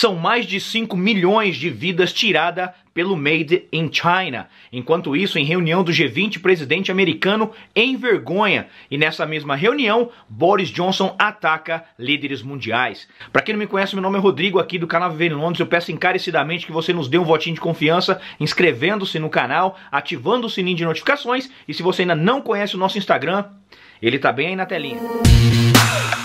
são mais de 5 milhões de vidas tiradas pelo Made in China. Enquanto isso, em reunião do G20, presidente americano envergonha. E nessa mesma reunião, Boris Johnson ataca líderes mundiais. Para quem não me conhece, meu nome é Rodrigo, aqui do canal Viver em Londres. Eu peço encarecidamente que você nos dê um votinho de confiança, inscrevendo-se no canal, ativando o sininho de notificações. E se você ainda não conhece o nosso Instagram, ele tá bem aí na telinha. Música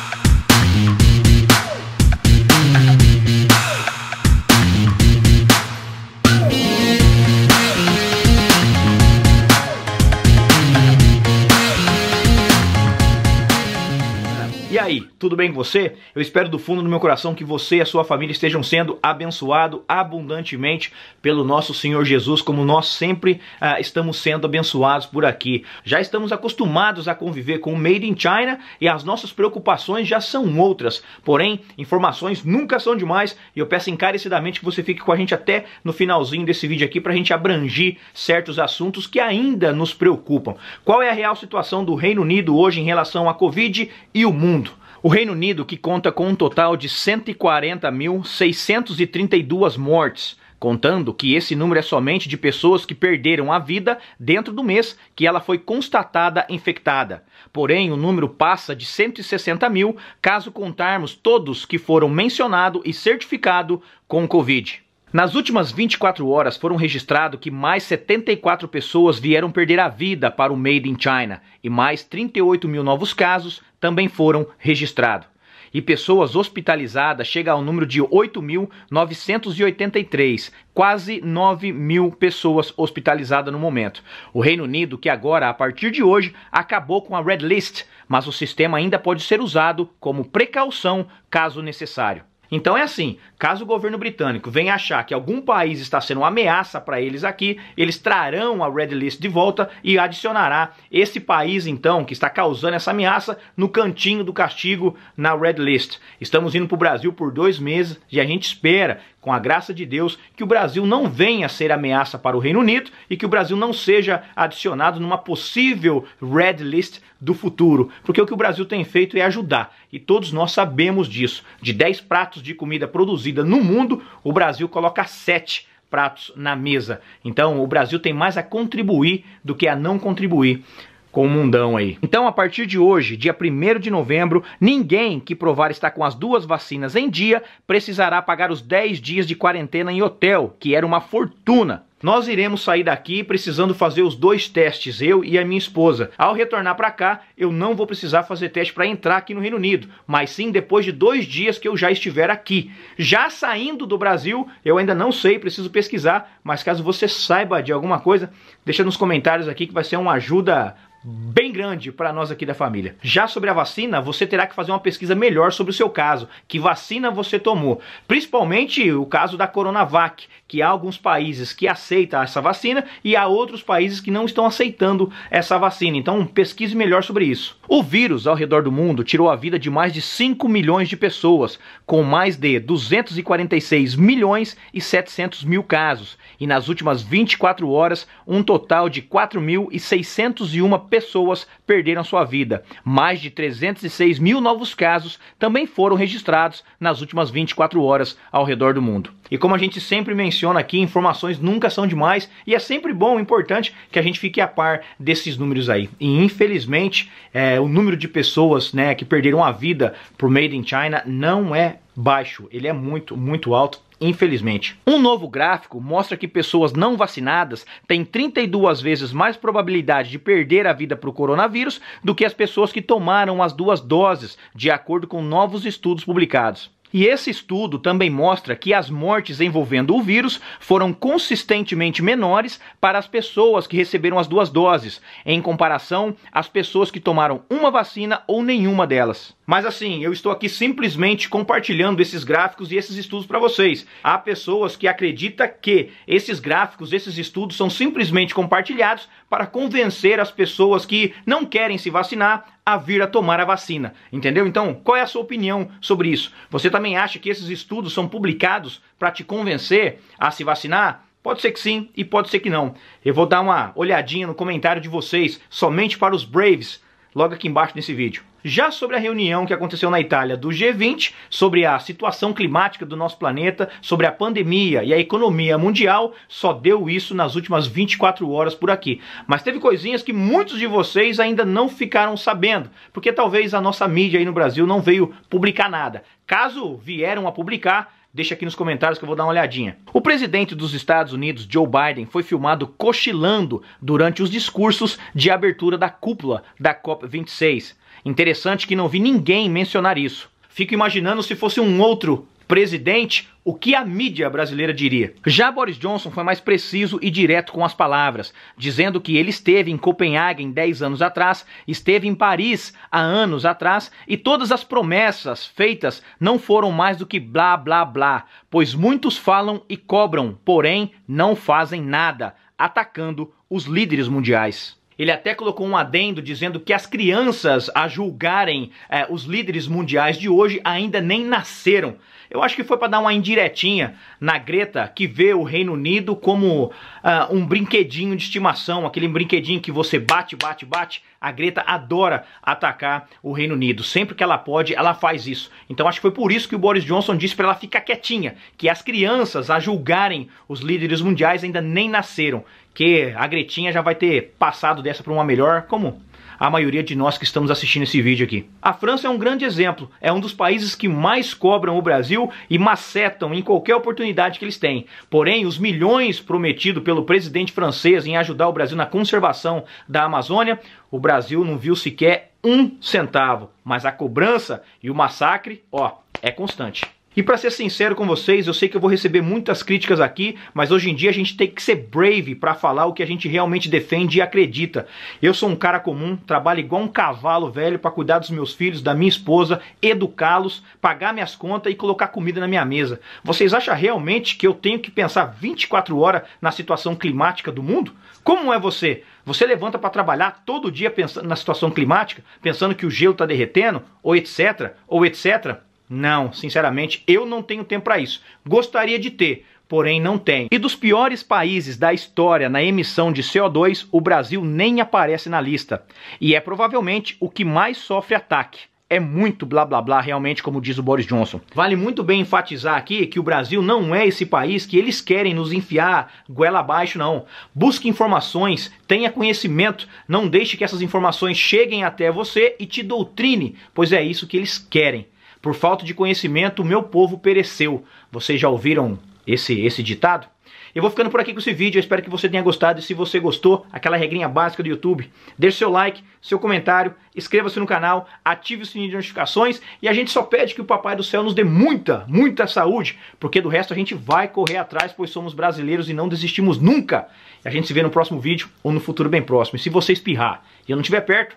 Tudo bem com você? Eu espero do fundo do meu coração que você e a sua família estejam sendo abençoados abundantemente pelo nosso Senhor Jesus, como nós sempre ah, estamos sendo abençoados por aqui. Já estamos acostumados a conviver com o Made in China e as nossas preocupações já são outras. Porém, informações nunca são demais e eu peço encarecidamente que você fique com a gente até no finalzinho desse vídeo aqui para a gente abrangir certos assuntos que ainda nos preocupam. Qual é a real situação do Reino Unido hoje em relação à Covid e o mundo? O Reino Unido, que conta com um total de 140.632 mortes, contando que esse número é somente de pessoas que perderam a vida dentro do mês que ela foi constatada infectada. Porém, o número passa de 160 mil caso contarmos todos que foram mencionados e certificados com Covid. Nas últimas 24 horas foram registrados que mais 74 pessoas vieram perder a vida para o Made in China e mais 38 mil novos casos também foram registrados. E pessoas hospitalizadas chega ao número de 8.983, quase 9 mil pessoas hospitalizadas no momento. O Reino Unido, que agora, a partir de hoje, acabou com a Red List, mas o sistema ainda pode ser usado como precaução caso necessário. Então é assim: caso o governo britânico venha achar que algum país está sendo uma ameaça para eles aqui, eles trarão a red list de volta e adicionará esse país então que está causando essa ameaça no cantinho do castigo na red list. Estamos indo para o Brasil por dois meses e a gente espera com a graça de Deus, que o Brasil não venha a ser ameaça para o Reino Unido e que o Brasil não seja adicionado numa possível red list do futuro, porque o que o Brasil tem feito é ajudar e todos nós sabemos disso. De 10 pratos de comida produzida no mundo, o Brasil coloca 7 pratos na mesa. Então, o Brasil tem mais a contribuir do que a não contribuir com o mundão aí. Então, a partir de hoje, dia 1 de novembro, ninguém que provar estar com as duas vacinas em dia precisará pagar os 10 dias de quarentena em hotel, que era uma fortuna. Nós iremos sair daqui precisando fazer os dois testes, eu e a minha esposa. Ao retornar para cá, eu não vou precisar fazer teste para entrar aqui no Reino Unido, mas sim depois de dois dias que eu já estiver aqui. Já saindo do Brasil, eu ainda não sei, preciso pesquisar, mas caso você saiba de alguma coisa, deixa nos comentários aqui que vai ser uma ajuda bem grande para nós aqui da família. Já sobre a vacina, você terá que fazer uma pesquisa melhor sobre o seu caso, que vacina você tomou, principalmente o caso da Coronavac, que há alguns países que aceitam essa vacina e há outros países que não estão aceitando essa vacina. Então, pesquise melhor sobre isso. O vírus ao redor do mundo tirou a vida de mais de 5 milhões de pessoas, com mais de 246 milhões e 700 mil casos, e nas últimas 24 horas, um total de 4.601 pessoas pessoas perderam sua vida. Mais de 306 mil novos casos também foram registrados nas últimas 24 horas ao redor do mundo. E como a gente sempre menciona aqui, informações nunca são demais e é sempre bom, importante que a gente fique a par desses números aí. E infelizmente, é, o número de pessoas né, que perderam a vida por Made in China não é baixo, ele é muito, muito alto infelizmente. Um novo gráfico mostra que pessoas não vacinadas têm 32 vezes mais probabilidade de perder a vida para o coronavírus do que as pessoas que tomaram as duas doses, de acordo com novos estudos publicados. E esse estudo também mostra que as mortes envolvendo o vírus foram consistentemente menores para as pessoas que receberam as duas doses, em comparação às pessoas que tomaram uma vacina ou nenhuma delas. Mas assim, eu estou aqui simplesmente compartilhando esses gráficos e esses estudos para vocês. Há pessoas que acreditam que esses gráficos, esses estudos são simplesmente compartilhados para convencer as pessoas que não querem se vacinar a vir a tomar a vacina. Entendeu? Então, qual é a sua opinião sobre isso? Você também acha que esses estudos são publicados para te convencer a se vacinar? Pode ser que sim e pode ser que não. Eu vou dar uma olhadinha no comentário de vocês, somente para os Braves logo aqui embaixo nesse vídeo. Já sobre a reunião que aconteceu na Itália do G20, sobre a situação climática do nosso planeta, sobre a pandemia e a economia mundial, só deu isso nas últimas 24 horas por aqui. Mas teve coisinhas que muitos de vocês ainda não ficaram sabendo, porque talvez a nossa mídia aí no Brasil não veio publicar nada. Caso vieram a publicar, Deixa aqui nos comentários que eu vou dar uma olhadinha. O presidente dos Estados Unidos, Joe Biden, foi filmado cochilando durante os discursos de abertura da cúpula da COP26. Interessante que não vi ninguém mencionar isso. Fico imaginando se fosse um outro presidente, o que a mídia brasileira diria. Já Boris Johnson foi mais preciso e direto com as palavras, dizendo que ele esteve em Copenhague 10 anos atrás, esteve em Paris há anos atrás e todas as promessas feitas não foram mais do que blá blá blá, pois muitos falam e cobram, porém não fazem nada, atacando os líderes mundiais. Ele até colocou um adendo dizendo que as crianças, a julgarem é, os líderes mundiais de hoje, ainda nem nasceram. Eu acho que foi para dar uma indiretinha na Greta, que vê o Reino Unido como ah, um brinquedinho de estimação, aquele brinquedinho que você bate, bate, bate a Greta adora atacar o Reino Unido. Sempre que ela pode, ela faz isso. Então acho que foi por isso que o Boris Johnson disse para ela ficar quietinha, que as crianças a julgarem os líderes mundiais ainda nem nasceram, que a Gretinha já vai ter passado dessa para uma melhor comum a maioria de nós que estamos assistindo esse vídeo aqui. A França é um grande exemplo, é um dos países que mais cobram o Brasil e macetam em qualquer oportunidade que eles têm. Porém, os milhões prometidos pelo presidente francês em ajudar o Brasil na conservação da Amazônia, o Brasil não viu sequer um centavo. Mas a cobrança e o massacre, ó, é constante. E para ser sincero com vocês, eu sei que eu vou receber muitas críticas aqui, mas hoje em dia a gente tem que ser brave para falar o que a gente realmente defende e acredita. Eu sou um cara comum, trabalho igual um cavalo velho para cuidar dos meus filhos, da minha esposa, educá-los, pagar minhas contas e colocar comida na minha mesa. Vocês acham realmente que eu tenho que pensar 24 horas na situação climática do mundo? Como é você? Você levanta para trabalhar todo dia pensando na situação climática, pensando que o gelo está derretendo, ou etc, ou etc? Não, sinceramente, eu não tenho tempo para isso. Gostaria de ter, porém não tem. E dos piores países da história na emissão de CO2, o Brasil nem aparece na lista. E é provavelmente o que mais sofre ataque. É muito blá blá blá, realmente, como diz o Boris Johnson. Vale muito bem enfatizar aqui que o Brasil não é esse país que eles querem nos enfiar goela abaixo, não. Busque informações, tenha conhecimento, não deixe que essas informações cheguem até você e te doutrine, pois é isso que eles querem. Por falta de conhecimento, o meu povo pereceu. Vocês já ouviram esse, esse ditado? Eu vou ficando por aqui com esse vídeo, eu espero que você tenha gostado. E se você gostou, aquela regrinha básica do YouTube, deixe seu like, seu comentário, inscreva-se no canal, ative o sininho de notificações e a gente só pede que o Papai do Céu nos dê muita, muita saúde, porque do resto a gente vai correr atrás, pois somos brasileiros e não desistimos nunca. E a gente se vê no próximo vídeo ou no futuro bem próximo. E se você espirrar e eu não estiver perto,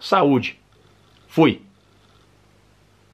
saúde. Fui!